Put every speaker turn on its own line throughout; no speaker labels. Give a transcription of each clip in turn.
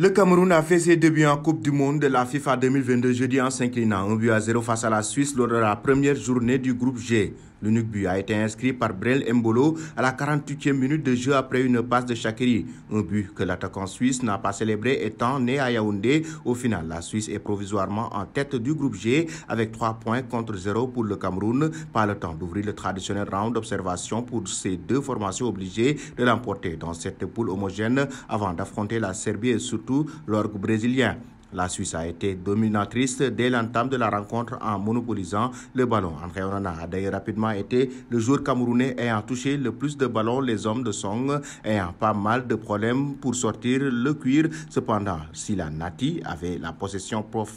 Le Cameroun a fait ses débuts en Coupe du Monde de la FIFA 2022 jeudi en s'inclinant 1 but à 0 face à la Suisse lors de la première journée du groupe G. L'unique but a été inscrit par Brel Mbolo à la 48e minute de jeu après une passe de Shakiri. Un but que l'attaquant suisse n'a pas célébré étant né à Yaoundé. Au final, la Suisse est provisoirement en tête du groupe G avec 3 points contre 0 pour le Cameroun. Pas le temps d'ouvrir le traditionnel round d'observation pour ces deux formations obligées de l'emporter dans cette poule homogène avant d'affronter la Serbie et surtout l'orgue brésilien. La Suisse a été dominatrice dès l'entame de la rencontre en monopolisant le ballon. André Onana a d'ailleurs rapidement été le joueur camerounais ayant touché le plus de ballons, les hommes de Song ayant pas mal de problèmes pour sortir le cuir. Cependant, si la Nati avait la possession prof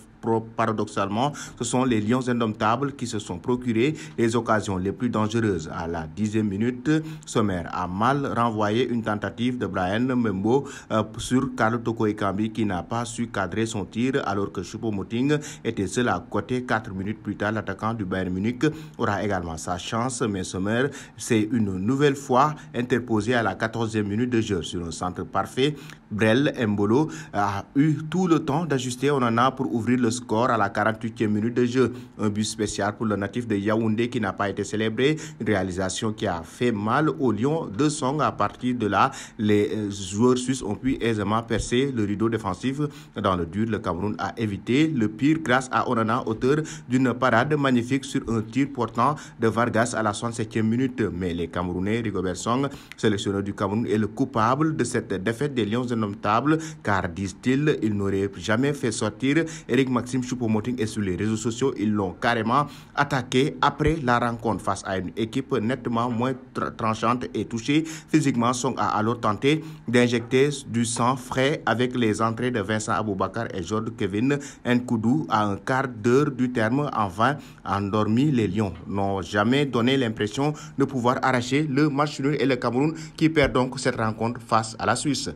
paradoxalement, ce sont les Lions indomptables qui se sont procurés les occasions les plus dangereuses. À la dixième minute, Sommer a mal renvoyé une tentative de Brian Membo euh, sur Karl Toko Ekambi qui n'a pas su cadrer son tir alors que Choupo-Moting était seul à côté. Quatre minutes plus tard, l'attaquant du Bayern Munich aura également sa chance, mais Sommer s'est une nouvelle fois interposé à la quatorzième minute de jeu sur un centre parfait. Brel Mbolo a eu tout le temps d'ajuster. On en a pour ouvrir le score à la 48e minute de jeu. Un but spécial pour le natif de Yaoundé qui n'a pas été célébré. Une réalisation qui a fait mal au Lyon de Song. À partir de là, les euh, joueurs suisses ont pu aisément percer le rideau défensif. Dans le dur, le Cameroun a évité le pire grâce à Onana, auteur d'une parade magnifique sur un tir portant de Vargas à la 67e minute. Mais les Camerounais, Rigobert Song, sélectionneur du Cameroun, est le coupable de cette défaite des Lions de car, disent-ils, il n'aurait jamais fait sortir Eric Maxime Choupo-Moting est sur les réseaux sociaux. Ils l'ont carrément attaqué après la rencontre face à une équipe nettement moins tranchante et touchée physiquement. Song a alors tenté d'injecter du sang frais avec les entrées de Vincent Aboubakar et George Kevin Nkoudou à un quart d'heure du terme. En vain, endormi, les Lions n'ont jamais donné l'impression de pouvoir arracher le match nul et le Cameroun qui perd donc cette rencontre face à la Suisse.